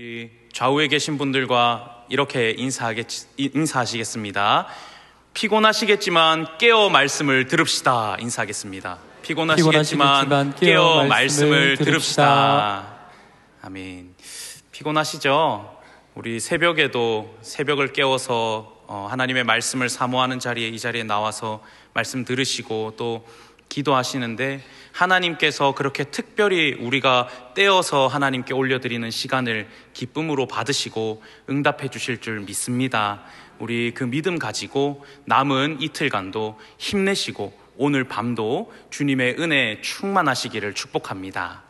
우리 좌우에 계신 분들과 이렇게 인사하겠, 인사하시겠습니다. 피곤하시겠지만 깨어 말씀을 들읍시다. 인사하겠습니다. 피곤하시겠지만, 피곤하시겠지만 깨어 말씀을 들읍시다. 아멘. 피곤하시죠? 우리 새벽에도 새벽을 깨워서 어, 하나님의 말씀을 사모하는 자리에 이 자리에 나와서 말씀 들으시고 또 기도하시는데 하나님께서 그렇게 특별히 우리가 떼어서 하나님께 올려드리는 시간을 기쁨으로 받으시고 응답해 주실 줄 믿습니다. 우리 그 믿음 가지고 남은 이틀간도 힘내시고 오늘 밤도 주님의 은혜 충만하시기를 축복합니다.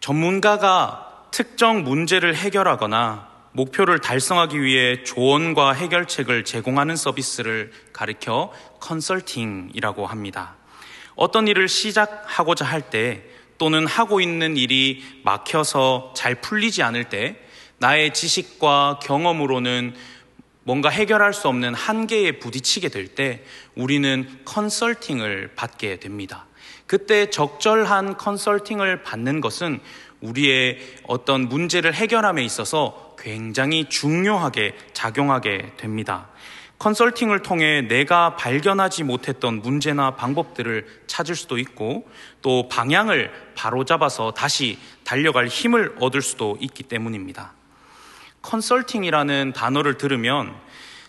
전문가가 특정 문제를 해결하거나 목표를 달성하기 위해 조언과 해결책을 제공하는 서비스를 가르켜 컨설팅이라고 합니다. 어떤 일을 시작하고자 할 때 또는 하고 있는 일이 막혀서 잘 풀리지 않을 때 나의 지식과 경험으로는 뭔가 해결할 수 없는 한계에 부딪히게 될 때 우리는 컨설팅을 받게 됩니다. 그때 적절한 컨설팅을 받는 것은 우리의 어떤 문제를 해결함에 있어서 굉장히 중요하게 작용하게 됩니다. 컨설팅을 통해 내가 발견하지 못했던 문제나 방법들을 찾을 수도 있고 또 방향을 바로잡아서 다시 달려갈 힘을 얻을 수도 있기 때문입니다. 컨설팅이라는 단어를 들으면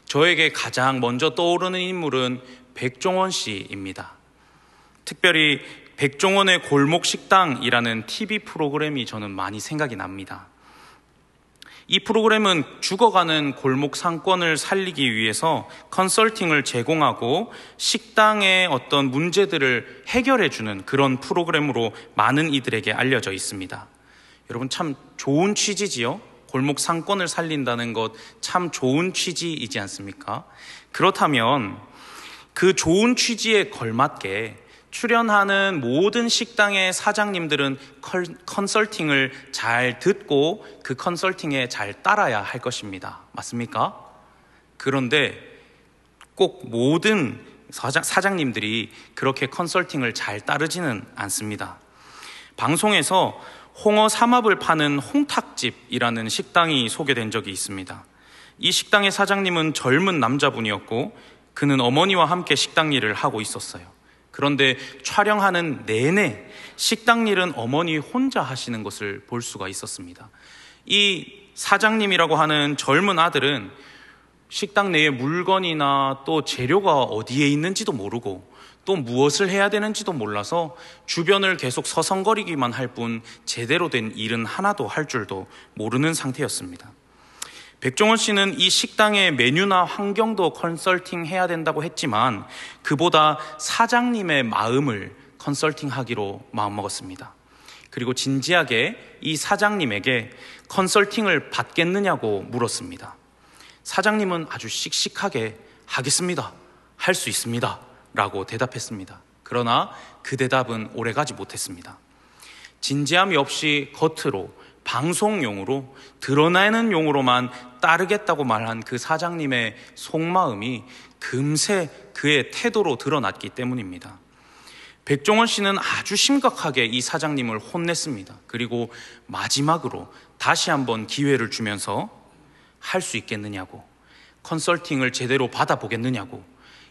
저에게 가장 먼저 떠오르는 인물은 백종원 씨입니다. 특별히 백종원의 골목 식당이라는 TV 프로그램이 저는 많이 생각이 납니다. 이 프로그램은 죽어가는 골목 상권을 살리기 위해서 컨설팅을 제공하고 식당의 어떤 문제들을 해결해주는 그런 프로그램으로 많은 이들에게 알려져 있습니다. 여러분 참 좋은 취지지요? 골목 상권을 살린다는 것 참 좋은 취지이지 않습니까? 그렇다면 그 좋은 취지에 걸맞게 출연하는 모든 식당의 사장님들은 컨설팅을 잘 듣고 그 컨설팅에 잘 따라야 할 것입니다. 맞습니까? 그런데 꼭 모든 사장, 사장님들이 그렇게 컨설팅을 잘 따르지는 않습니다. 방송에서 홍어 삼합을 파는 홍탁집이라는 식당이 소개된 적이 있습니다. 이 식당의 사장님은 젊은 남자분이었고 그는 어머니와 함께 식당 일을 하고 있었어요. 그런데 촬영하는 내내 식당 일은 어머니 혼자 하시는 것을 볼 수가 있었습니다. 이 사장님이라고 하는 젊은 아들은 식당 내에 물건이나 또 재료가 어디에 있는지도 모르고 또 무엇을 해야 되는지도 몰라서 주변을 계속 서성거리기만 할 뿐 제대로 된 일은 하나도 할 줄도 모르는 상태였습니다. 백종원 씨는 이 식당의 메뉴나 환경도 컨설팅 해야 된다고 했지만 그보다 사장님의 마음을 컨설팅하기로 마음먹었습니다. 그리고 진지하게 이 사장님에게 컨설팅을 받겠느냐고 물었습니다. 사장님은 아주 씩씩하게 하겠습니다. 할 수 있습니다. 라고 대답했습니다. 그러나 그 대답은 오래가지 못했습니다. 진지함이 없이 겉으로 방송용으로 드러내는 용으로만 따르겠다고 말한 그 사장님의 속마음이 금세 그의 태도로 드러났기 때문입니다. 백종원 씨는 아주 심각하게 이 사장님을 혼냈습니다. 그리고 마지막으로 다시 한번 기회를 주면서 할 수 있겠느냐고, 컨설팅을 제대로 받아보겠느냐고,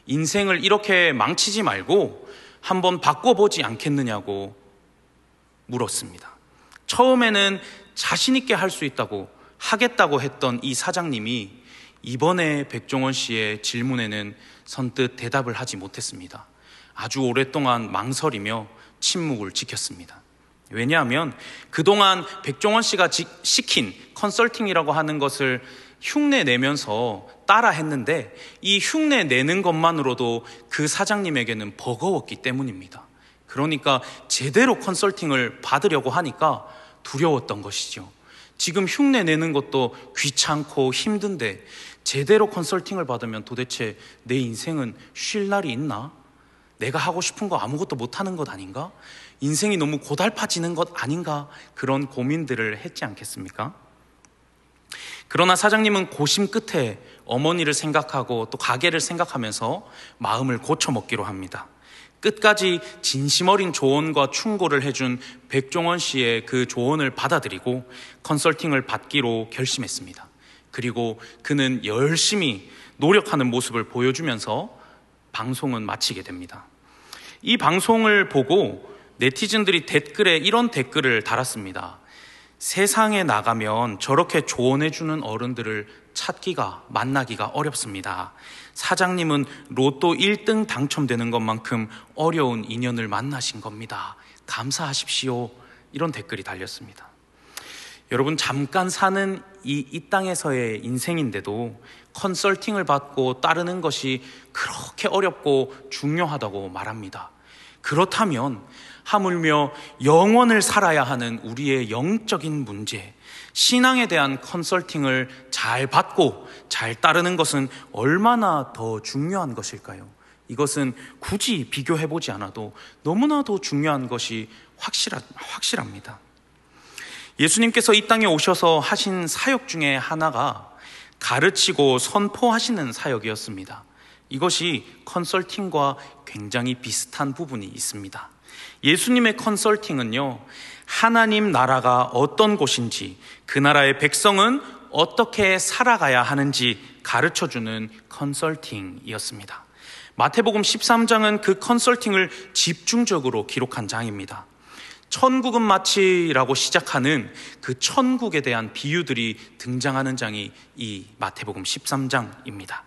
인생을 이렇게 망치지 말고 한번 바꿔보지 않겠느냐고 물었습니다. 처음에는 자신있게 할 수 있다고 하겠다고 했던 이 사장님이 이번에 백종원 씨의 질문에는 선뜻 대답을 하지 못했습니다. 아주 오랫동안 망설이며 침묵을 지켰습니다. 왜냐하면 그동안 백종원 씨가 시킨 컨설팅이라고 하는 것을 흉내 내면서 따라 했는데 이 흉내 내는 것만으로도 그 사장님에게는 버거웠기 때문입니다. 그러니까 제대로 컨설팅을 받으려고 하니까 두려웠던 것이죠. 지금 흉내 내는 것도 귀찮고 힘든데 제대로 컨설팅을 받으면 도대체 내 인생은 쉴 날이 있나? 내가 하고 싶은 거 아무것도 못 하는 것 아닌가? 인생이 너무 고달파지는 것 아닌가? 그런 고민들을 했지 않겠습니까? 그러나 사장님은 고심 끝에 어머니를 생각하고 또 가게를 생각하면서 마음을 고쳐먹기로 합니다. 끝까지 진심 어린 조언과 충고를 해준 백종원 씨의 그 조언을 받아들이고 컨설팅을 받기로 결심했습니다. 그리고 그는 열심히 노력하는 모습을 보여주면서 방송은 마치게 됩니다. 이 방송을 보고 네티즌들이 댓글에 이런 댓글을 달았습니다. 세상에 나가면 저렇게 조언해주는 어른들을 찾기가, 만나기가 어렵습니다. 사장님은 로또 1등 당첨되는 것만큼 어려운 인연을 만나신 겁니다. 감사하십시오. 이런 댓글이 달렸습니다. 여러분, 잠깐 사는 이, 이 땅에서의 인생인데도 컨설팅을 받고 따르는 것이 그렇게 어렵고 중요하다고 말합니다. 그렇다면 하물며 영원을 살아야 하는 우리의 영적인 문제, 신앙에 대한 컨설팅을 잘 받고 잘 따르는 것은 얼마나 더 중요한 것일까요? 이것은 굳이 비교해 보지 않아도 너무나도 중요한 것이 확실하, 확실합니다. 예수님께서 이 땅에 오셔서 하신 사역 중에 하나가 가르치고 선포하시는 사역이었습니다. 이것이 컨설팅과 굉장히 비슷한 부분이 있습니다. 예수님의 컨설팅은요, 하나님 나라가 어떤 곳인지, 그 나라의 백성은 어떻게 살아가야 하는지 가르쳐 주는 컨설팅이었습니다. 마태복음 13장은 그 컨설팅을 집중적으로 기록한 장입니다. 천국은 마치라고 시작하는 그 천국에 대한 비유들이 등장하는 장이 이 마태복음 13장입니다.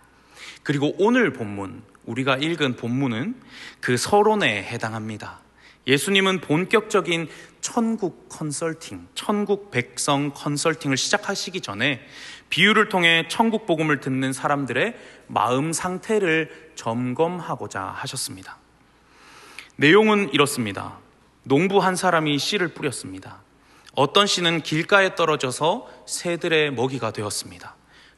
그리고 오늘 본문, 우리가 읽은 본문은 그 서론에 해당합니다. 예수님은 본격적인 천국 컨설팅, 천국 백성 컨설팅을 시작하시기 전에 비유를 통해 천국 복음을 듣는 사람들의 마음 상태를 점검하고자 하셨습니다. 내용은 이렇습니다. 농부 한 사람이 씨를 뿌렸습니다. 어떤 씨는 길가에 떨어져서 새들의 먹이가 되었습니다.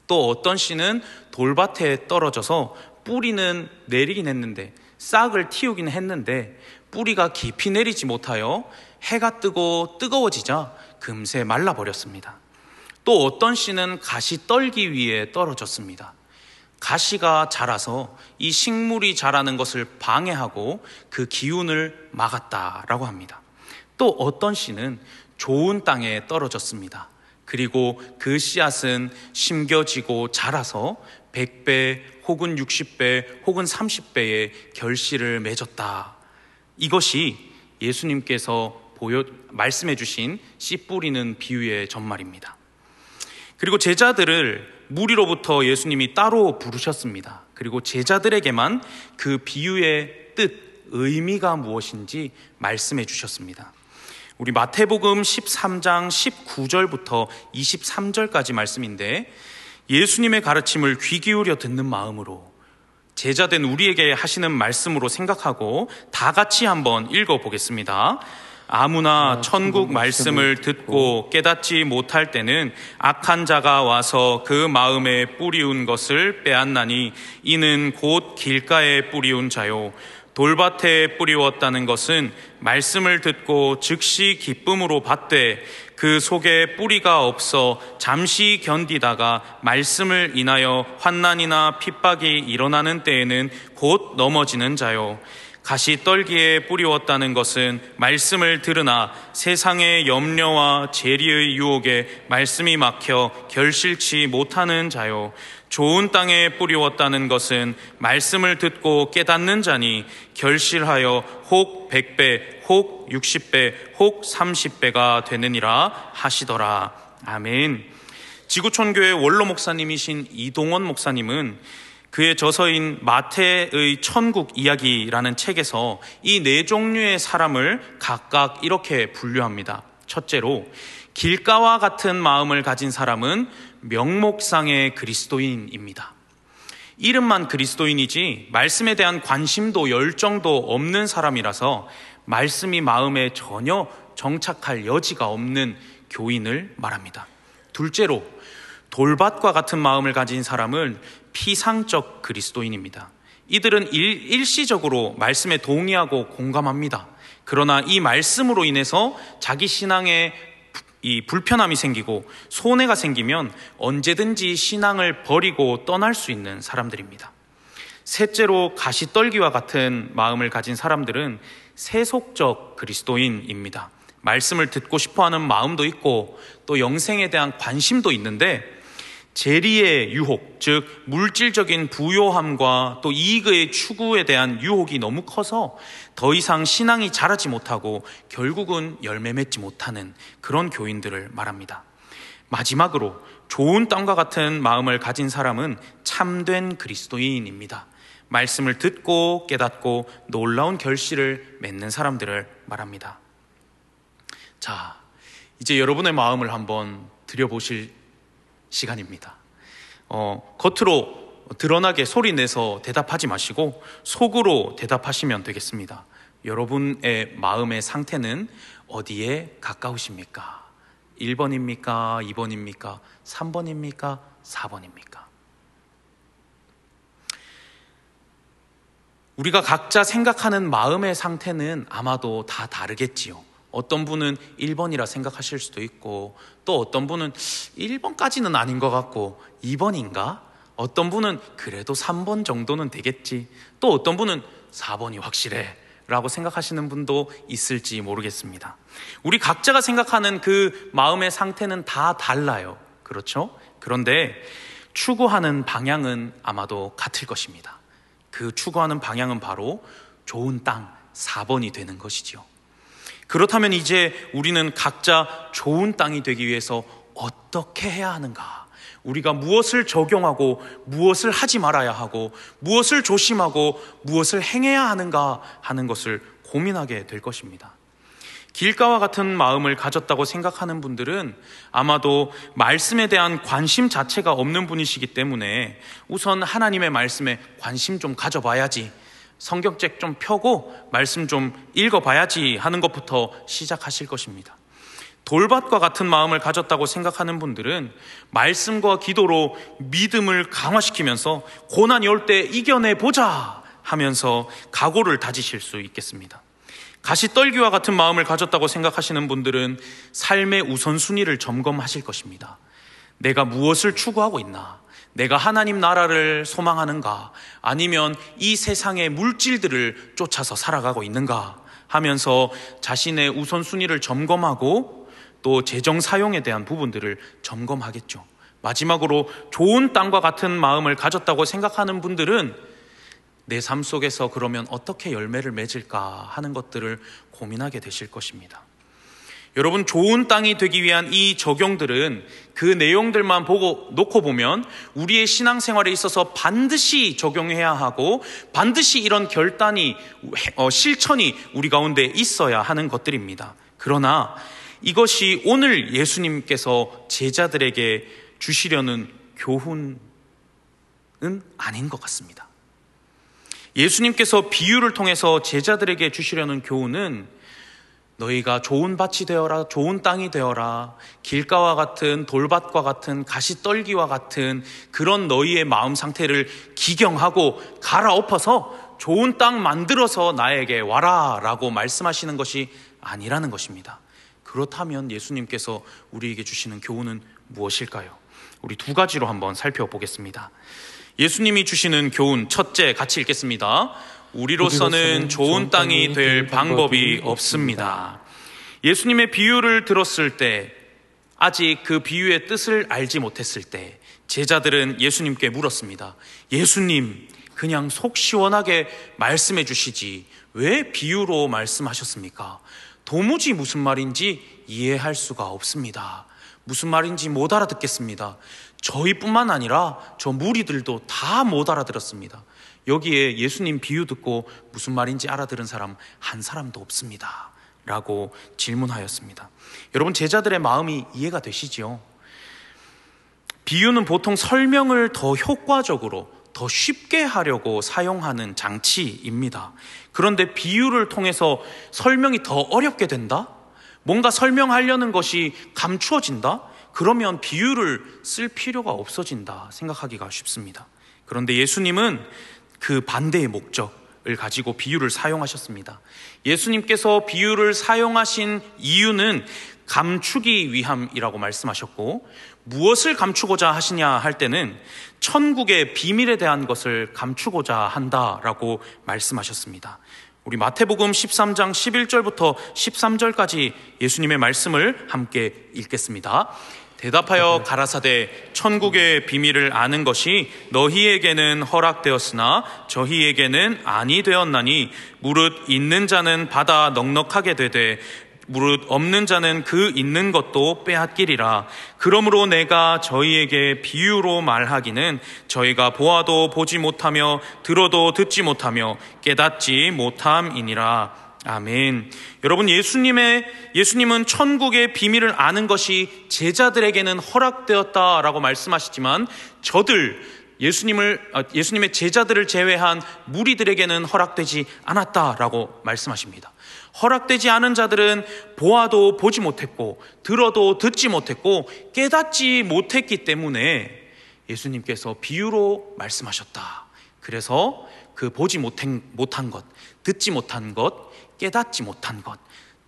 또 어떤 씨는 돌밭에 떨어져서 뿌리는 내리긴 했는데 싹을 틔우긴 했는데 뿌리가 깊이 내리지 못하여 해가 뜨고 뜨거워지자 금세 말라버렸습니다. 또 어떤 씨는 가시 떨기 위해 떨어졌습니다. 가시가 자라서 이 식물이 자라는 것을 방해하고 그 기운을 막았다라고 합니다. 또 어떤 씨는 좋은 땅에 떨어졌습니다. 그리고 그 씨앗은 심겨지고 자라서 100배 혹은 60배 혹은 30배의 결실을 맺었다 이것이 예수님께서 보여 말씀해 주신 씨 뿌리는 비유의 전말입니다. 그리고 제자들을 무리로부터 예수님이 따로 부르셨습니다. 그리고 제자들에게만 그 비유의 뜻, 의미가 무엇인지 말씀해 주셨습니다. 우리 마태복음 13장 19절부터 23절까지 말씀인데 예수님의 가르침을 귀 기울여 듣는 마음으로 제자된 우리에게 하시는 말씀으로 생각하고 다 같이 한번 읽어 보겠습니다. 아무나 아, 천국 말씀을 듣고 깨닫지 못할 때는 악한 자가 와서 그 마음에 뿌리운 것을 빼앗나니 이는 곧 길가에 뿌리운 자요 돌밭에 뿌리웠다는 것은 말씀을 듣고 즉시 기쁨으로 받되 그 속에 뿌리가 없어 잠시 견디다가 말씀을 인하여 환난이나 핍박이 일어나는 때에는 곧 넘어지는 자요. 가시 떨기에 뿌리웠다는 것은 말씀을 들으나 세상의 염려와 재리의 유혹에 말씀이 막혀 결실치 못하는 자요. 좋은 땅에 뿌리웠다는 것은 말씀을 듣고 깨닫는 자니 결실하여 혹 백배, 혹 60배 혹 30배가 되느니라 하시더라. 아멘. 지구촌 교회 원로 목사님이신 이동원 목사님은 그의 저서인 마태의 천국 이야기라는 책에서 이 네 종류의 사람을 각각 이렇게 분류합니다. 첫째로 길가와 같은 마음을 가진 사람은 명목상의 그리스도인입니다. 이름만 그리스도인이지 말씀에 대한 관심도 열정도 없는 사람이라서 말씀이 마음에 전혀 정착할 여지가 없는 교인을 말합니다. 둘째로 돌밭과 같은 마음을 가진 사람은 피상적 그리스도인입니다. 이들은 일, 일시적으로 말씀에 동의하고 공감합니다. 그러나 이 말씀으로 인해서 자기 신앙의 이 불편함이 생기고 손해가 생기면 언제든지 신앙을 버리고 떠날 수 있는 사람들입니다. 셋째로 가시떨기와 같은 마음을 가진 사람들은 세속적 그리스도인입니다. 말씀을 듣고 싶어 하는 마음도 있고 또 영생에 대한 관심도 있는데 재리의 유혹, 즉 물질적인 부요함과 또 이익의 추구에 대한 유혹이 너무 커서 더 이상 신앙이 자라지 못하고 결국은 열매 맺지 못하는 그런 교인들을 말합니다. 마지막으로 좋은 땅과 같은 마음을 가진 사람은 참된 그리스도인입니다. 말씀을 듣고 깨닫고 놀라운 결실을 맺는 사람들을 말합니다. 자, 이제 여러분의 마음을 한번 드려보실 시간입니다. 어, 겉으로 드러나게 소리내서 대답하지 마시고 속으로 대답하시면 되겠습니다. 여러분의 마음의 상태는 어디에 가까우십니까? 1번입니까? 2번입니까? 3번입니까? 4번입니까? 우리가 각자 생각하는 마음의 상태는 아마도 다 다르겠지요. 어떤 분은 1번이라 생각하실 수도 있고 또 어떤 분은 1번까지는 아닌 것 같고 2번인가? 어떤 분은 그래도 3번 정도는 되겠지. 또 어떤 분은 4번이 확실해. 라고 생각하시는 분도 있을지 모르겠습니다. 우리 각자가 생각하는 그 마음의 상태는 다 달라요. 그렇죠? 그런데 추구하는 방향은 아마도 같을 것입니다. 그 추구하는 방향은 바로 좋은 땅 4번이 되는 것이지요. 그렇다면 이제 우리는 각자 좋은 땅이 되기 위해서 어떻게 해야 하는가? 우리가 무엇을 적용하고 무엇을 하지 말아야 하고 무엇을 조심하고 무엇을 행해야 하는가 하는 것을 고민하게 될 것입니다. 길가와 같은 마음을 가졌다고 생각하는 분들은 아마도 말씀에 대한 관심 자체가 없는 분이시기 때문에 우선 하나님의 말씀에 관심 좀 가져봐야지 성경책 좀 펴고 말씀 좀 읽어봐야지 하는 것부터 시작하실 것입니다. 돌밭과 같은 마음을 가졌다고 생각하는 분들은 말씀과 기도로 믿음을 강화시키면서 고난이 올 때 이겨내보자 하면서 각오를 다지실 수 있겠습니다. 가시떨기와 같은 마음을 가졌다고 생각하시는 분들은 삶의 우선순위를 점검하실 것입니다. 내가 무엇을 추구하고 있나? 내가 하나님 나라를 소망하는가? 아니면 이 세상의 물질들을 쫓아서 살아가고 있는가? 하면서 자신의 우선순위를 점검하고 또 재정 사용에 대한 부분들을 점검하겠죠. 마지막으로 좋은 땅과 같은 마음을 가졌다고 생각하는 분들은 내 삶 속에서 그러면 어떻게 열매를 맺을까 하는 것들을 고민하게 되실 것입니다. 여러분 좋은 땅이 되기 위한 이 적용들은 그 내용들만 보고 놓고 보면 우리의 신앙생활에 있어서 반드시 적용해야 하고 반드시 이런 결단이 어, 실천이 우리 가운데 있어야 하는 것들입니다. 그러나 이것이 오늘 예수님께서 제자들에게 주시려는 교훈은 아닌 것 같습니다. 예수님께서 비유를 통해서 제자들에게 주시려는 교훈은 너희가 좋은 밭이 되어라, 좋은 땅이 되어라, 길가와 같은 돌밭과 같은 가시떨기와 같은 그런 너희의 마음 상태를 기경하고 갈아엎어서 좋은 땅 만들어서 나에게 와라 라고 말씀하시는 것이 아니라는 것입니다. 그렇다면 예수님께서 우리에게 주시는 교훈은 무엇일까요? 우리 두 가지로 한번 살펴보겠습니다. 예수님이 주시는 교훈, 첫째 같이 읽겠습니다. 우리로서는 좋은 땅이 될 방법이 없습니다. 예수님의 비유를 들었을 때 아직 그 비유의 뜻을 알지 못했을 때 제자들은 예수님께 물었습니다. 예수님, 그냥 속 시원하게 말씀해 주시지 왜 비유로 말씀하셨습니까? 도무지 무슨 말인지 이해할 수가 없습니다. 무슨 말인지 못 알아듣겠습니다. 저희뿐만 아니라 저 무리들도 다 못 알아들었습니다. 여기에 예수님 비유 듣고 무슨 말인지 알아들은 사람 한 사람도 없습니다. 라고 질문하였습니다. 여러분, 제자들의 마음이 이해가 되시지요? 비유는 보통 설명을 더 효과적으로, 더 쉽게 하려고 사용하는 장치입니다. 그런데 비유를 통해서 설명이 더 어렵게 된다? 뭔가 설명하려는 것이 감추어진다? 그러면 비유를 쓸 필요가 없어진다 생각하기가 쉽습니다. 그런데 예수님은 그 반대의 목적을 가지고 비유를 사용하셨습니다. 예수님께서 비유를 사용하신 이유는 감추기 위함이라고 말씀하셨고, 무엇을 감추고자 하시냐 할 때는 천국의 비밀에 대한 것을 감추고자 한다라고 말씀하셨습니다. 우리 마태복음 13장 11절부터 13절까지 예수님의 말씀을 함께 읽겠습니다. 대답하여 네. 가라사대 천국의 비밀을 아는 것이 너희에게는 허락되었으나 저희에게는 아니 되었나니 무릇 있는 자는 받아 넉넉하게 되되 무릇 없는 자는 그 있는 것도 빼앗기리라. 그러므로 내가 저희에게 비유로 말하기는 저희가 보아도 보지 못하며 들어도 듣지 못하며 깨닫지 못함이니라. 아멘. 여러분 예수님의 예수님은 천국의 비밀을 아는 것이 제자들에게는 허락되었다라고 말씀하시지만 저들 예수님을 어, 예수님의 제자들을 제외한 무리들에게는 허락되지 않았다라고 말씀하십니다. 허락되지 않은 자들은 보아도 보지 못했고 들어도 듣지 못했고 깨닫지 못했기 때문에 예수님께서 비유로 말씀하셨다. 그래서 그 보지 못한 것, 듣지 못한 것, 깨닫지 못한 것,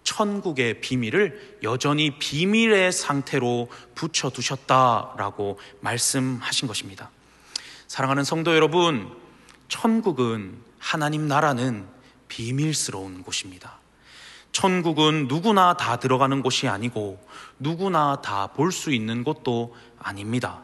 천국의 비밀을 여전히 비밀의 상태로 붙여두셨다라고 말씀하신 것입니다. 사랑하는 성도 여러분, 천국은 하나님 나라는 비밀스러운 곳입니다. 천국은 누구나 다 들어가는 곳이 아니고 누구나 다 볼 수 있는 곳도 아닙니다.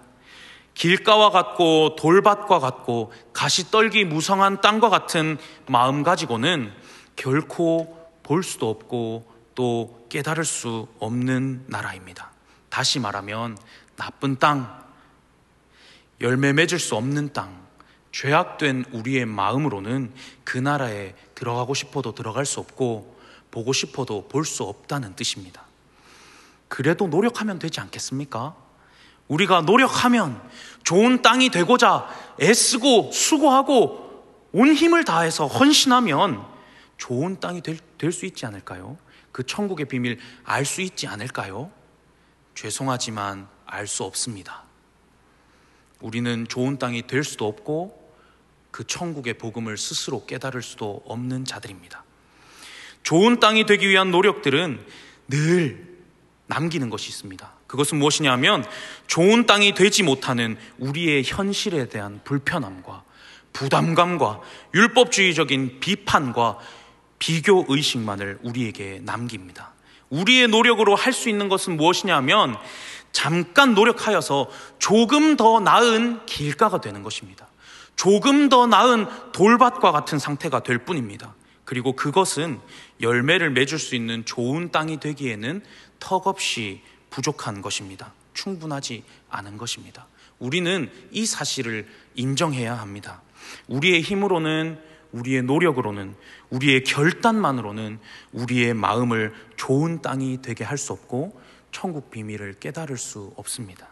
길가와 같고 돌밭과 같고 가시떨기 무성한 땅과 같은 마음 가지고는 결코 볼 수도 없고 또 깨달을 수 없는 나라입니다. 다시 말하면 나쁜 땅, 열매 맺을 수 없는 땅, 죄악된 우리의 마음으로는 그 나라에 들어가고 싶어도 들어갈 수 없고 보고 싶어도 볼 수 없다는 뜻입니다. 그래도 노력하면 되지 않겠습니까? 우리가 노력하면 좋은 땅이 되고자 애쓰고 수고하고 온 힘을 다해서 헌신하면 좋은 땅이 될 수 있지 않을까요? 그 천국의 비밀 알 수 있지 않을까요? 죄송하지만 알 수 없습니다. 우리는 좋은 땅이 될 수도 없고 그 천국의 복음을 스스로 깨달을 수도 없는 자들입니다. 좋은 땅이 되기 위한 노력들은 늘 남기는 것이 있습니다. 그것은 무엇이냐 하면 좋은 땅이 되지 못하는 우리의 현실에 대한 불편함과 부담감과 율법주의적인 비판과 비교 의식만을 우리에게 남깁니다. 우리의 노력으로 할 수 있는 것은 무엇이냐 면 잠깐 노력하여서 조금 더 나은 길가가 되는 것입니다. 조금 더 나은 돌밭과 같은 상태가 될 뿐입니다. 그리고 그것은 열매를 맺을 수 있는 좋은 땅이 되기에는 턱없이 부족한 것입니다. 충분하지 않은 것입니다. 우리는 이 사실을 인정해야 합니다. 우리의 힘으로는 우리의 노력으로는 우리의 결단만으로는 우리의 마음을 좋은 땅이 되게 할 수 없고 천국 비밀을 깨달을 수 없습니다.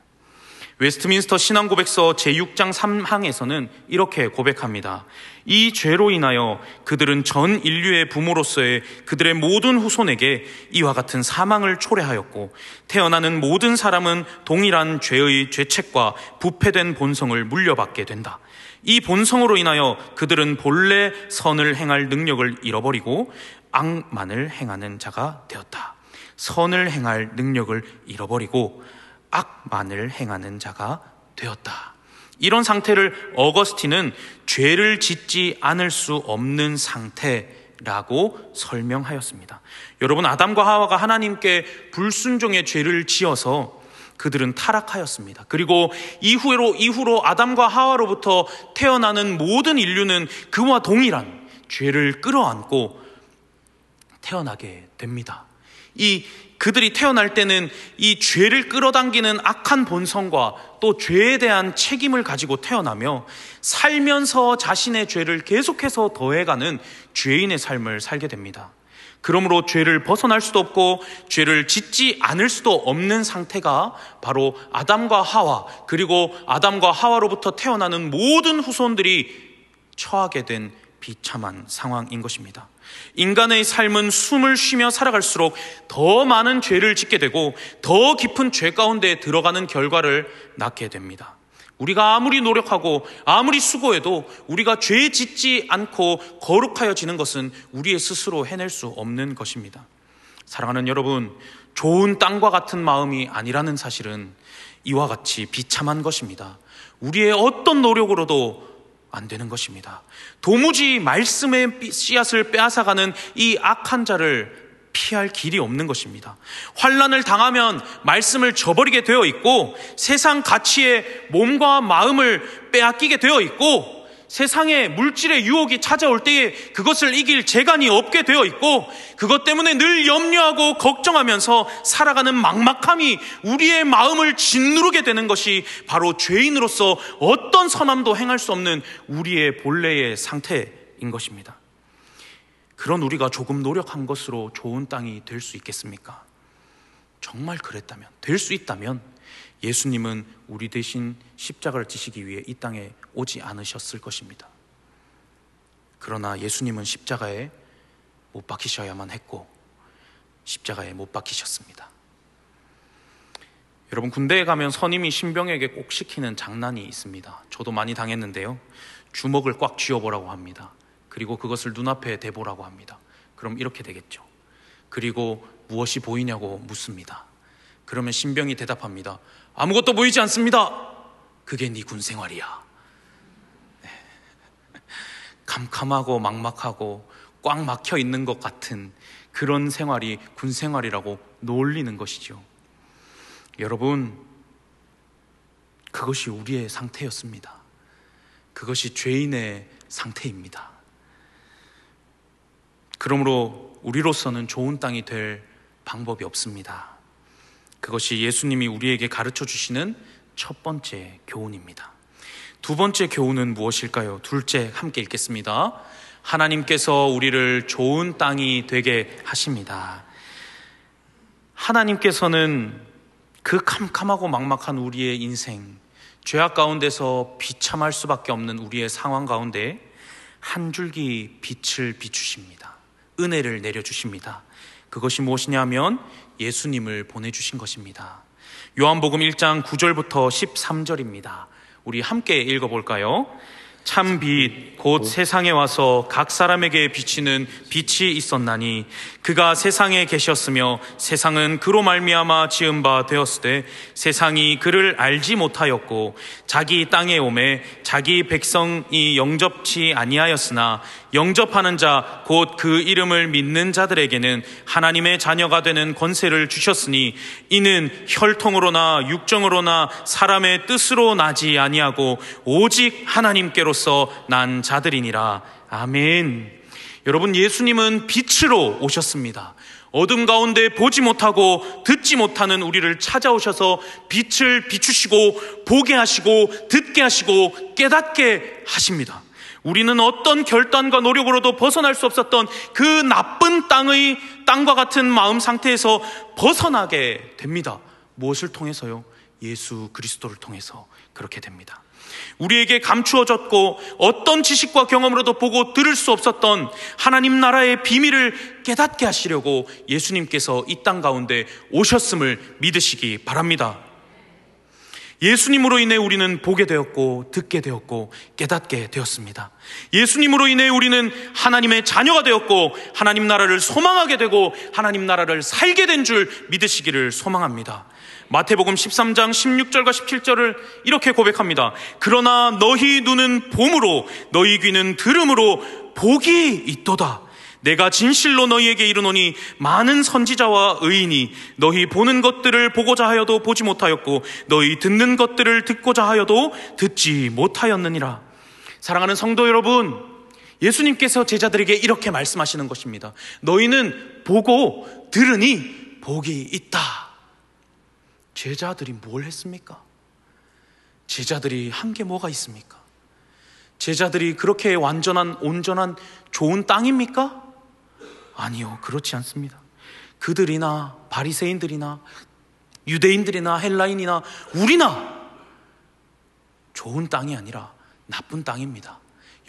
웨스트민스터 신앙고백서 제6장 3항에서는 이렇게 고백합니다. 이 죄로 인하여 그들은 전 인류의 부모로서의 그들의 모든 후손에게 이와 같은 사망을 초래하였고 태어나는 모든 사람은 동일한 죄의 죄책과 부패된 본성을 물려받게 된다. 이 본성으로 인하여 그들은 본래 선을 행할 능력을 잃어버리고 악만을 행하는 자가 되었다. 선을 행할 능력을 잃어버리고 악만을 행하는 자가 되었다. 이런 상태를 어거스틴은 죄를 짓지 않을 수 없는 상태라고 설명하였습니다. 여러분, 아담과 하와가 하나님께 불순종의 죄를 지어서 그들은 타락하였습니다. 그리고 이후로 이후로 아담과 하와로부터 태어나는 모든 인류는 그와 동일한 죄를 끌어안고 태어나게 됩니다. 이 그들이 태어날 때는 이 죄를 끌어당기는 악한 본성과 또 죄에 대한 책임을 가지고 태어나며 살면서 자신의 죄를 계속해서 더해가는 죄인의 삶을 살게 됩니다. 그러므로 죄를 벗어날 수도 없고 죄를 짓지 않을 수도 없는 상태가 바로 아담과 하와 그리고 아담과 하와로부터 태어나는 모든 후손들이 처하게 된 비참한 상황인 것입니다. 인간의 삶은 숨을 쉬며 살아갈수록 더 많은 죄를 짓게 되고 더 깊은 죄 가운데 들어가는 결과를 낳게 됩니다. 우리가 아무리 노력하고 아무리 수고해도 우리가 죄 짓지 않고 거룩하여지는 것은 우리의 스스로 해낼 수 없는 것입니다. 사랑하는 여러분, 좋은 땅과 같은 마음이 아니라는 사실은 이와 같이 비참한 것입니다. 우리의 어떤 노력으로도 안 되는 것입니다. 도무지 말씀의 씨앗을 빼앗아가는 이 악한 자를 피할 길이 없는 것입니다. 환란을 당하면 말씀을 저버리게 되어 있고 세상 가치에 몸과 마음을 빼앗기게 되어 있고 세상의 물질의 유혹이 찾아올 때에 그것을 이길 재간이 없게 되어 있고 그것 때문에 늘 염려하고 걱정하면서 살아가는 막막함이 우리의 마음을 짓누르게 되는 것이 바로 죄인으로서 어떤 선함도 행할 수 없는 우리의 본래의 상태인 것입니다. 그런 우리가 조금 노력한 것으로 좋은 땅이 될 수 있겠습니까? 정말 그랬다면, 될 수 있다면 예수님은 우리 대신 십자가를 지시기 위해 이 땅에 오지 않으셨을 것입니다. 그러나 예수님은 십자가에 못 박히셔야만 했고 십자가에 못 박히셨습니다. 여러분 군대에 가면 선임이 신병에게 꼭 시키는 장난이 있습니다. 저도 많이 당했는데요. 주먹을 꽉 쥐어보라고 합니다. 그리고 그것을 눈앞에 대보라고 합니다. 그럼 이렇게 되겠죠. 그리고 무엇이 보이냐고 묻습니다. 그러면 신병이 대답합니다. 아무것도 보이지 않습니다. 그게 네군 생활이야. 네. 캄캄하고 막막하고 꽉 막혀 있는 것 같은 그런 생활이 군 생활이라고 놀리는 것이죠. 여러분, 그것이 우리의 상태였습니다. 그것이 죄인의 상태입니다. 그러므로 우리로서는 좋은 땅이 될 방법이 없습니다. 그것이 예수님이 우리에게 가르쳐 주시는 첫 번째 교훈입니다. 두 번째 교훈은 무엇일까요? 둘째 함께 읽겠습니다. 하나님께서 우리를 좋은 땅이 되게 하십니다. 하나님께서는 그 캄캄하고 막막한 우리의 인생, 죄악 가운데서 비참할 수밖에 없는 우리의 상황 가운데 한 줄기 빛을 비추십니다. 은혜를 내려주십니다. 그것이 무엇이냐면 하 예수님을 보내주신 것입니다. 요한복음 1장 9절부터 13절입니다. 우리 함께 읽어볼까요? 참 빛, 곧 어? 세상에 와서 각 사람에게 비치는 빛이 있었나니 그가 세상에 계셨으며 세상은 그로 말미암아 지은 바 되었으되 세상이 그를 알지 못하였고 자기 땅에 오매 자기 백성이 영접치 아니하였으나 영접하는 자 곧 그 이름을 믿는 자들에게는 하나님의 자녀가 되는 권세를 주셨으니 이는 혈통으로나 육정으로나 사람의 뜻으로 나지 아니하고 오직 하나님께로 빛으로서 난 자들이니라. 아멘. 여러분, 예수님은 빛으로 오셨습니다. 어둠 가운데 보지 못하고 듣지 못하는 우리를 찾아오셔서 빛을 비추시고 보게 하시고 듣게 하시고 깨닫게 하십니다. 우리는 어떤 결단과 노력으로도 벗어날 수 없었던 그 나쁜 땅의 땅과 같은 마음 상태에서 벗어나게 됩니다. 무엇을 통해서요? 예수 그리스도를 통해서 그렇게 됩니다. 우리에게 감추어졌고 어떤 지식과 경험으로도 보고 들을 수 없었던 하나님 나라의 비밀을 깨닫게 하시려고 예수님께서 이 땅 가운데 오셨음을 믿으시기 바랍니다. 예수님으로 인해 우리는 보게 되었고 듣게 되었고 깨닫게 되었습니다. 예수님으로 인해 우리는 하나님의 자녀가 되었고 하나님 나라를 소망하게 되고 하나님 나라를 살게 된 줄 믿으시기를 소망합니다. 마태복음 13장 16절과 17절을 이렇게 고백합니다. 그러나 너희 눈은 봄으로 너희 귀는 들음으로 복이 있도다. 내가 진실로 너희에게 이르노니 많은 선지자와 의인이 너희 보는 것들을 보고자 하여도 보지 못하였고 너희 듣는 것들을 듣고자 하여도 듣지 못하였느니라. 사랑하는 성도 여러분, 예수님께서 제자들에게 이렇게 말씀하시는 것입니다. 너희는 보고 들으니 복이 있다. 제자들이 뭘 했습니까? 제자들이 한 게 뭐가 있습니까? 제자들이 그렇게 완전한 온전한 좋은 땅입니까? 아니요, 그렇지 않습니다. 그들이나 바리새인들이나 유대인들이나 헬라인이나 우리나 좋은 땅이 아니라 나쁜 땅입니다.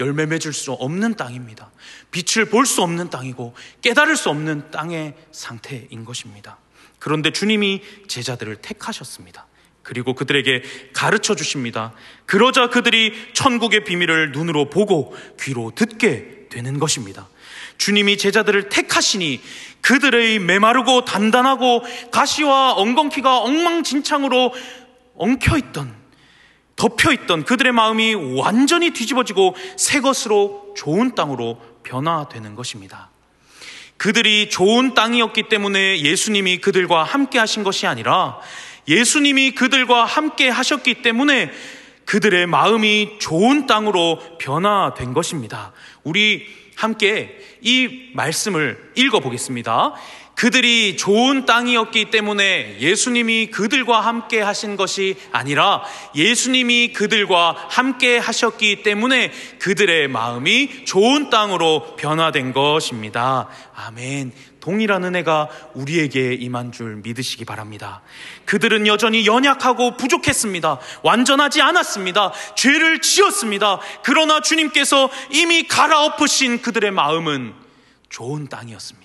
열매 맺을 수 없는 땅입니다. 빛을 볼 수 없는 땅이고 깨달을 수 없는 땅의 상태인 것입니다. 그런데 주님이 제자들을 택하셨습니다. 그리고 그들에게 가르쳐 주십니다. 그러자 그들이 천국의 비밀을 눈으로 보고 귀로 듣게 되는 것입니다. 주님이 제자들을 택하시니 그들의 메마르고 단단하고 가시와 엉겅퀴가 엉망진창으로 엉켜있던 덮여있던 그들의 마음이 완전히 뒤집어지고 새 것으로 좋은 땅으로 변화되는 것입니다. 그들이 좋은 땅이었기 때문에 예수님이 그들과 함께 하신 것이 아니라 예수님이 그들과 함께 하셨기 때문에 그들의 마음이 좋은 땅으로 변화된 것입니다. 우리 함께 이 말씀을 읽어보겠습니다. 그들이 좋은 땅이었기 때문에 예수님이 그들과 함께 하신 것이 아니라 예수님이 그들과 함께 하셨기 때문에 그들의 마음이 좋은 땅으로 변화된 것입니다. 아멘. 동일한 은혜가 우리에게 임한 줄 믿으시기 바랍니다. 그들은 여전히 연약하고 부족했습니다. 완전하지 않았습니다. 죄를 지었습니다. 그러나 주님께서 이미 갈아엎으신 그들의 마음은 좋은 땅이었습니다.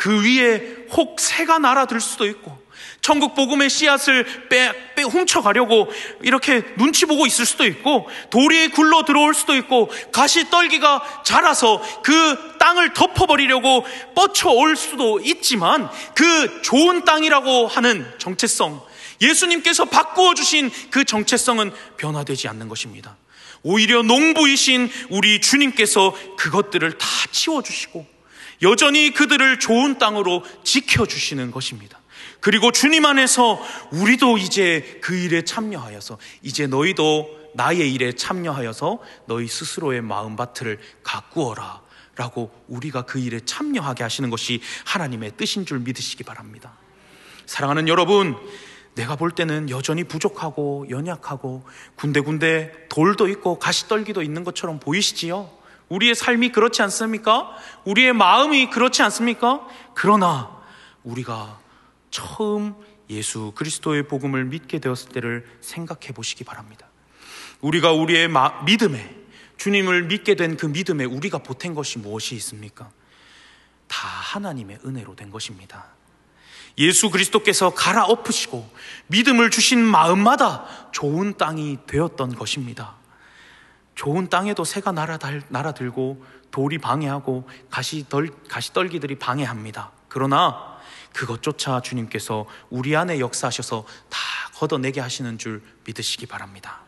그 위에 혹 새가 날아들 수도 있고 천국 복음의 씨앗을 빼, 빼 훔쳐가려고 이렇게 눈치 보고 있을 수도 있고 도리에 굴러 들어올 수도 있고 가시떨기가 자라서 그 땅을 덮어버리려고 뻗쳐올 수도 있지만 그 좋은 땅이라고 하는 정체성 예수님께서 바꾸어 주신 그 정체성은 변화되지 않는 것입니다. 오히려 농부이신 우리 주님께서 그것들을 다 치워주시고 여전히 그들을 좋은 땅으로 지켜주시는 것입니다. 그리고 주님 안에서 우리도 이제 그 일에 참여하여서 이제 너희도 나의 일에 참여하여서 너희 스스로의 마음밭을 가꾸어라. 라고 우리가 그 일에 참여하게 하시는 것이 하나님의 뜻인 줄 믿으시기 바랍니다. 사랑하는 여러분, 내가 볼 때는 여전히 부족하고 연약하고 군데군데 돌도 있고 가시떨기도 있는 것처럼 보이시지요? 우리의 삶이 그렇지 않습니까? 우리의 마음이 그렇지 않습니까? 그러나 우리가 처음 예수 그리스도의 복음을 믿게 되었을 때를 생각해 보시기 바랍니다. 우리가 우리의 마, 믿음에 주님을 믿게 된 그 믿음에 우리가 보탠 것이 무엇이 있습니까? 다 하나님의 은혜로 된 것입니다. 예수 그리스도께서 갈아엎으시고 믿음을 주신 마음마다 좋은 땅이 되었던 것입니다. 좋은 땅에도 새가 날아들, 날아들고 돌이 방해하고 가시덜, 가시떨기들이 방해합니다. 그러나 그것조차 주님께서 우리 안에 역사하셔서 다 걷어내게 하시는 줄 믿으시기 바랍니다.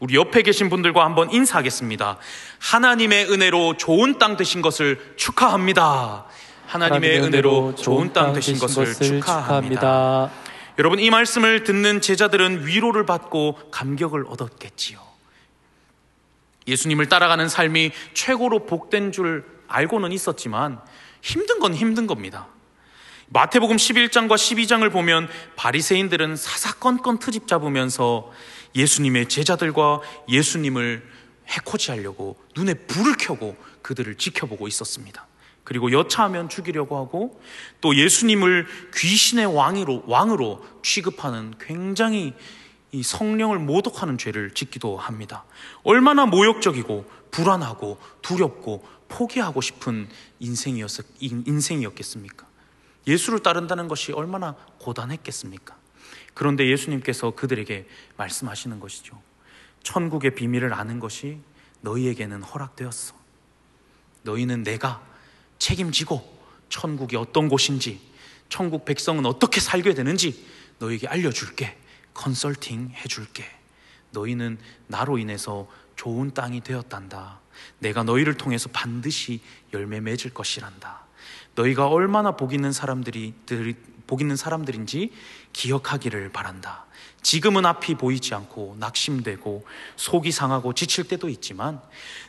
우리 옆에 계신 분들과 한번 인사하겠습니다. 하나님의 은혜로 좋은 땅 되신 것을 축하합니다. 하나님의, 은혜로 좋은 땅 되신 것을, 축하합니다. 여러분, 이 말씀을 듣는 제자들은 위로를 받고 감격을 얻었겠지요. 예수님을 따라가는 삶이 최고로 복된 줄 알고는 있었지만 힘든 건 힘든 겁니다. 마태복음 11장과 12장을 보면 바리새인들은 사사건건 트집 잡으면서 예수님의 제자들과 예수님을 해코지하려고 눈에 불을 켜고 그들을 지켜보고 있었습니다. 그리고 여차하면 죽이려고 하고 또 예수님을 귀신의 왕으로, 왕으로 취급하는 굉장히 이 성령을 모독하는 죄를 짓기도 합니다. 얼마나 모욕적이고 불안하고 두렵고 포기하고 싶은 인생이었, 인생이었겠습니까? 예수를 따른다는 것이 얼마나 고단했겠습니까? 그런데 예수님께서 그들에게 말씀하시는 것이죠. 천국의 비밀을 아는 것이 너희에게는 허락되었어. 너희는 내가 책임지고 천국이 어떤 곳인지, 천국 백성은 어떻게 살게 되는지 너희에게 알려줄게. 컨설팅 해줄게. 너희는 나로 인해서 좋은 땅이 되었단다. 내가 너희를 통해서 반드시 열매 맺을 것이란다. 너희가 얼마나 복 있는 사람들이 복 있는 사람들인지 기억하기를 바란다. 지금은 앞이 보이지 않고 낙심되고 속이 상하고 지칠 때도 있지만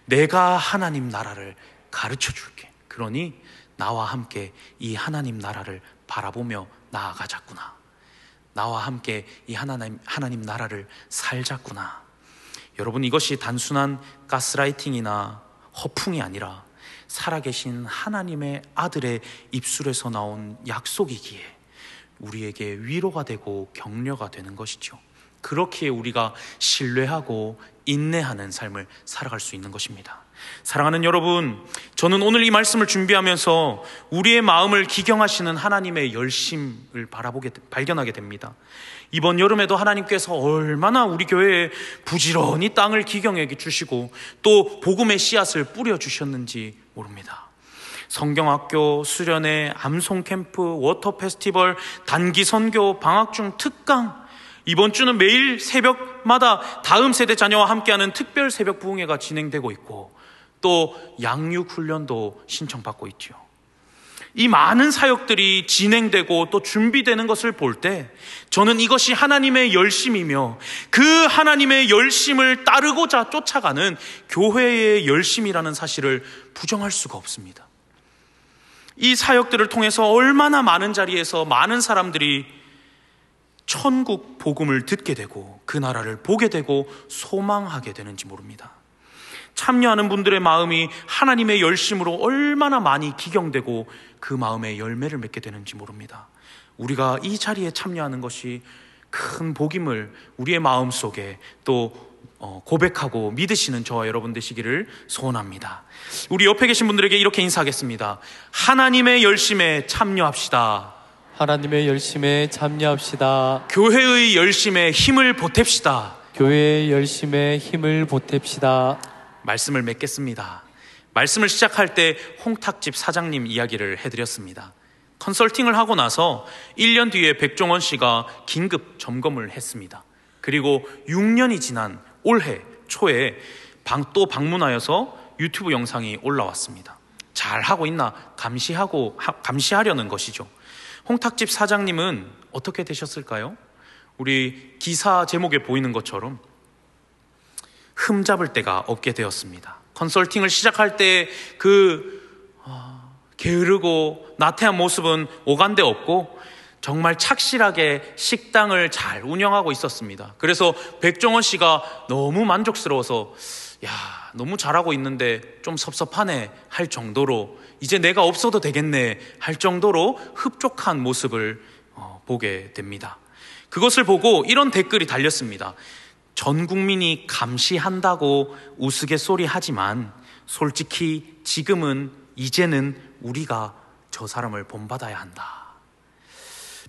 내가 하나님 나라를 가르쳐 줄게. 그러니 나와 함께 이 하나님 나라를 바라보며 나아가자꾸나. 나와 함께 이 하나님, 하나님 나라를 살자꾸나. 여러분 이것이 단순한 가스라이팅이나 허풍이 아니라 살아계신 하나님의 아들의 입술에서 나온 약속이기에 우리에게 위로가 되고 격려가 되는 것이죠. 그렇기에 우리가 신뢰하고 인내하는 삶을 살아갈 수 있는 것입니다. 사랑하는 여러분, 저는 오늘 이 말씀을 준비하면서 우리의 마음을 기경하시는 하나님의 열심을 바라보게, 발견하게 됩니다. 이번 여름에도 하나님께서 얼마나 우리 교회에 부지런히 땅을 기경해 주시고 또 복음의 씨앗을 뿌려주셨는지 모릅니다. 성경학교, 수련회, 암송캠프, 워터 페스티벌, 단기 선교, 방학 중 특강, 이번 주는 매일 새벽마다 다음 세대 자녀와 함께하는 특별 새벽 부흥회가 진행되고 있고 또 양육 훈련도 신청받고 있지요. 이 많은 사역들이 진행되고 또 준비되는 것을 볼 때 저는 이것이 하나님의 열심이며 그 하나님의 열심을 따르고자 쫓아가는 교회의 열심이라는 사실을 부정할 수가 없습니다. 이 사역들을 통해서 얼마나 많은 자리에서 많은 사람들이 천국 복음을 듣게 되고 그 나라를 보게 되고 소망하게 되는지 모릅니다. 참여하는 분들의 마음이 하나님의 열심으로 얼마나 많이 기경되고 그 마음의 열매를 맺게 되는지 모릅니다. 우리가 이 자리에 참여하는 것이 큰 복임을 우리의 마음 속에 또 어, 고백하고 믿으시는 저와 여러분 되시기를 소원합니다. 우리 옆에 계신 분들에게 이렇게 인사하겠습니다. 하나님의 열심에 참여합시다. 하나님의 열심에 참여합시다. 교회의 열심에 힘을 보탭시다. 교회의 열심에 힘을 보탭시다. 말씀을 맺겠습니다. 말씀을 시작할 때 홍탁집 사장님 이야기를 해드렸습니다. 컨설팅을 하고 나서 1년 뒤에 백종원 씨가 긴급 점검을 했습니다. 그리고 6년이 지난 올해 초에 방, 또 방문하여서 유튜브 영상이 올라왔습니다. 잘 하고 있나 감시하고 하, 감시하려는 것이죠. 홍탁집 사장님은 어떻게 되셨을까요? 우리 기사 제목에 보이는 것처럼 흠잡을 데가 없게 되었습니다. 컨설팅을 시작할 때그 어, 게으르고 나태한 모습은 오간데 없고 정말 착실하게 식당을 잘 운영하고 있었습니다. 그래서 백종원 씨가 너무 만족스러워서 야, 너무 잘하고 있는데 좀 섭섭하네 할 정도로 이제 내가 없어도 되겠네 할 정도로 흡족한 모습을 어, 보게 됩니다. 그것을 보고 이런 댓글이 달렸습니다. 전 국민이 감시한다고 우스갯소리 하지만 솔직히 지금은 이제는 우리가 저 사람을 본받아야 한다.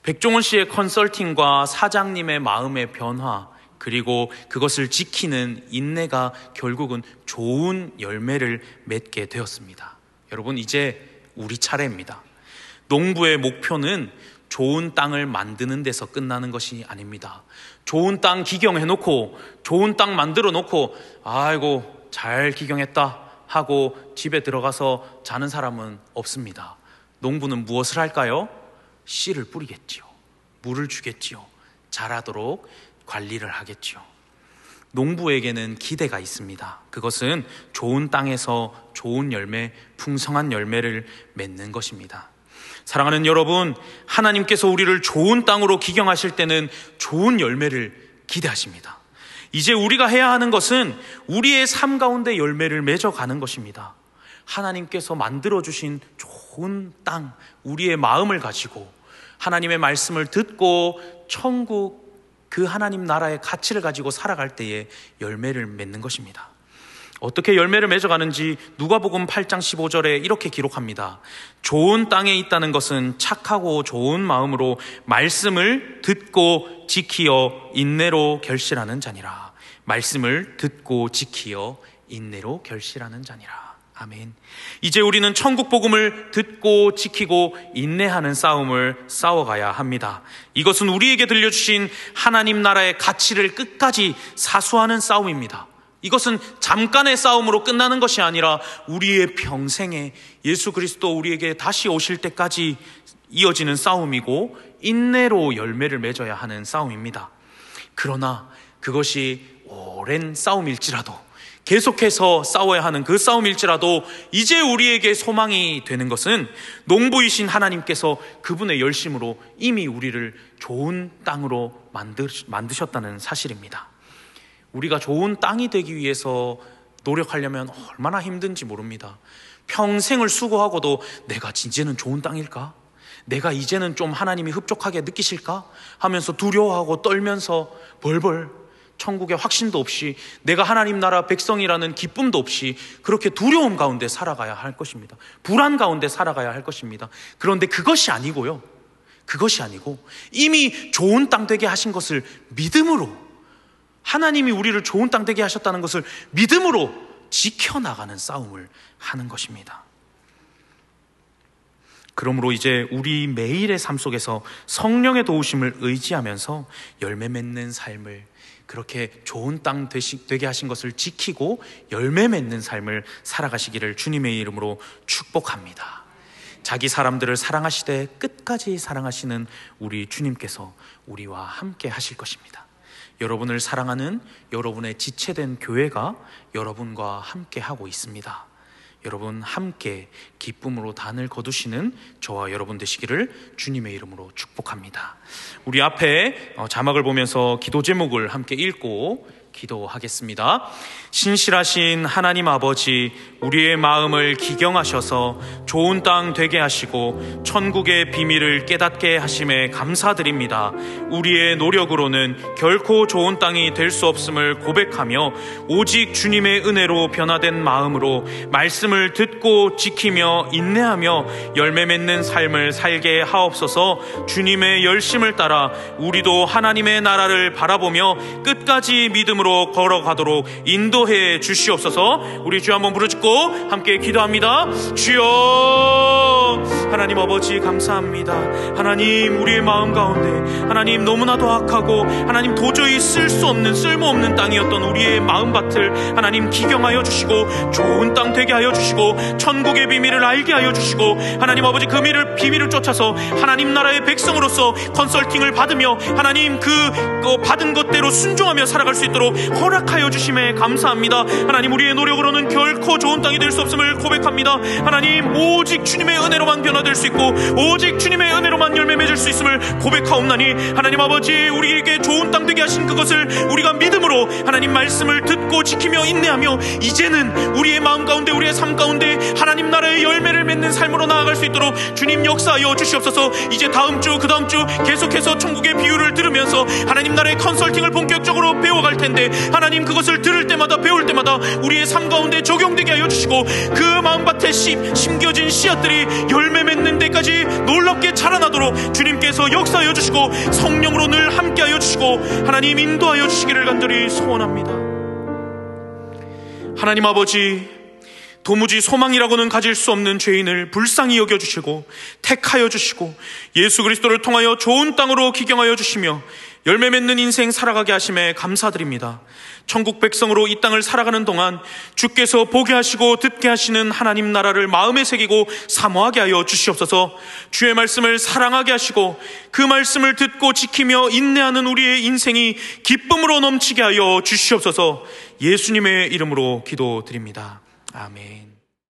백종원 씨의 컨설팅과 사장님의 마음의 변화, 그리고 그것을 지키는 인내가 결국은 좋은 열매를 맺게 되었습니다. 여러분, 이제 우리 차례입니다. 농부의 목표는 좋은 땅을 만드는 데서 끝나는 것이 아닙니다. 좋은 땅 기경해 놓고 좋은 땅 만들어 놓고 아이고 잘 기경했다 하고 집에 들어가서 자는 사람은 없습니다. 농부는 무엇을 할까요? 씨를 뿌리겠지요. 물을 주겠지요. 자라도록 관리를 하겠지요. 농부에게는 기대가 있습니다. 그것은 좋은 땅에서 좋은 열매, 풍성한 열매를 맺는 것입니다. 사랑하는 여러분, 하나님께서 우리를 좋은 땅으로 기경하실 때는 좋은 열매를 기대하십니다. 이제 우리가 해야 하는 것은 우리의 삶 가운데 열매를 맺어가는 것입니다. 하나님께서 만들어주신 좋은 땅, 우리의 마음을 가지고 하나님의 말씀을 듣고 천국 그 하나님 나라의 가치를 가지고 살아갈 때에 열매를 맺는 것입니다. 어떻게 열매를 맺어가는지 누가복음 8장 15절에 이렇게 기록합니다. 좋은 땅에 있다는 것은 착하고 좋은 마음으로 말씀을 듣고 지키어 인내로 결실하는 자니라. 말씀을 듣고 지키어 인내로 결실하는 자니라. 아멘. 이제 우리는 천국 복음을 듣고 지키고 인내하는 싸움을 싸워가야 합니다. 이것은 우리에게 들려주신 하나님 나라의 가치를 끝까지 사수하는 싸움입니다. 이것은 잠깐의 싸움으로 끝나는 것이 아니라 우리의 평생에 예수 그리스도 우리에게 다시 오실 때까지 이어지는 싸움이고 인내로 열매를 맺어야 하는 싸움입니다. 그러나 그것이 오랜 싸움일지라도 계속해서 싸워야 하는 그 싸움일지라도 이제 우리에게 소망이 되는 것은 농부이신 하나님께서 그분의 열심으로 이미 우리를 좋은 땅으로 만드셨다는 사실입니다. 우리가 좋은 땅이 되기 위해서 노력하려면 얼마나 힘든지 모릅니다. 평생을 수고하고도 내가 이제는 좋은 땅일까? 내가 이제는 좀 하나님이 흡족하게 느끼실까? 하면서 두려워하고 떨면서 벌벌 천국에 확신도 없이 내가 하나님 나라 백성이라는 기쁨도 없이 그렇게 두려움 가운데 살아가야 할 것입니다. 불안 가운데 살아가야 할 것입니다. 그런데 그것이 아니고요. 그것이 아니고 이미 좋은 땅 되게 하신 것을 믿음으로 하나님이 우리를 좋은 땅 되게 하셨다는 것을 믿음으로 지켜나가는 싸움을 하는 것입니다. 그러므로 이제 우리 매일의 삶 속에서 성령의 도우심을 의지하면서 열매 맺는 삶을 그렇게 좋은 땅 되시, 되게 하신 것을 지키고 열매 맺는 삶을 살아가시기를 주님의 이름으로 축복합니다. 자기 사람들을 사랑하시되 끝까지 사랑하시는 우리 주님께서 우리와 함께 하실 것입니다. 여러분을 사랑하는 여러분의 지체된 교회가 여러분과 함께 하고 있습니다. 여러분 함께 기쁨으로 단을 거두시는 저와 여러분 되시기를 주님의 이름으로 축복합니다. 우리 앞에 어, 자막을 보면서 기도 제목을 함께 읽고 기도하겠습니다. 신실하신 하나님 아버지, 우리의 마음을 기경하셔서 좋은 땅 되게 하시고 천국의 비밀을 깨닫게 하심에 감사드립니다. 우리의 노력으로는 결코 좋은 땅이 될 수 없음을 고백하며 오직 주님의 은혜로 변화된 마음으로 말씀 말씀을 듣고 지키며 인내하며 열매 맺는 삶을 살게 하옵소서 주님의 열심을 따라 우리도 하나님의 나라를 바라보며 끝까지 믿음으로 걸어가도록 인도해 주시옵소서 우리 주 한번 부르짖고 함께 기도합니다 주여 하나님 아버지 감사합니다 하나님 우리의 마음 가운데 하나님 너무나도 악하고 하나님 도저히 쓸 수 없는 쓸모없는 땅이었던 우리의 마음밭을 하나님 기경하여 주시고 좋은 땅 되게 하여 주시옵 주시고 천국의 비밀을 알게 하여 주시고 하나님 아버지 그미을 비밀을 쫓아서 하나님 나라의 백성으로서 컨설팅을 받으며 하나님 그, 그 받은 것대로 순종하며 살아갈 수 있도록 허락하여 주심에 감사합니다. 하나님 우리의 노력으로는 결코 좋은 땅이 될 수 없음을 고백합니다. 하나님 오직 주님의 은혜로만 변화될 수 있고 오직 주님의 은혜로만 열매 맺을 수 있음을 고백하옵나니 하나님 아버지 우리에게 좋은 땅 되게 하신 그것을 우리가 믿음으로 하나님 말씀을 듣고 지키며 인내하며 이제는 우리의 마음 가운데 우리의 삶삶 가운데 하나님 나라의 열매를 맺는 삶으로 나아갈 수 있도록 주님 역사하여 주시옵소서 이제 다음 주, 그 다음 주 계속해서 천국의 비유를 들으면서 하나님 나라의 컨설팅을 본격적으로 배워갈 텐데 하나님 그것을 들을 때마다 배울 때마다 우리의 삶 가운데 적용되게 하여 주시고 그 마음밭에 심, 심겨진 씨앗들이 열매 맺는 데까지 놀랍게 자라나도록 주님께서 역사하여 주시고 성령으로 늘 함께하여 주시고 하나님 인도하여 주시기를 간절히 소원합니다. 하나님 아버지, 도무지 소망이라고는 가질 수 없는 죄인을 불쌍히 여겨주시고 택하여 주시고 예수 그리스도를 통하여 좋은 땅으로 기경하여 주시며 열매 맺는 인생 살아가게 하심에 감사드립니다. 천국 백성으로 이 땅을 살아가는 동안 주께서 보게 하시고 듣게 하시는 하나님 나라를 마음에 새기고 사모하게 하여 주시옵소서 주의 말씀을 사랑하게 하시고 그 말씀을 듣고 지키며 인내하는 우리의 인생이 기쁨으로 넘치게 하여 주시옵소서 예수님의 이름으로 기도드립니다. Amém.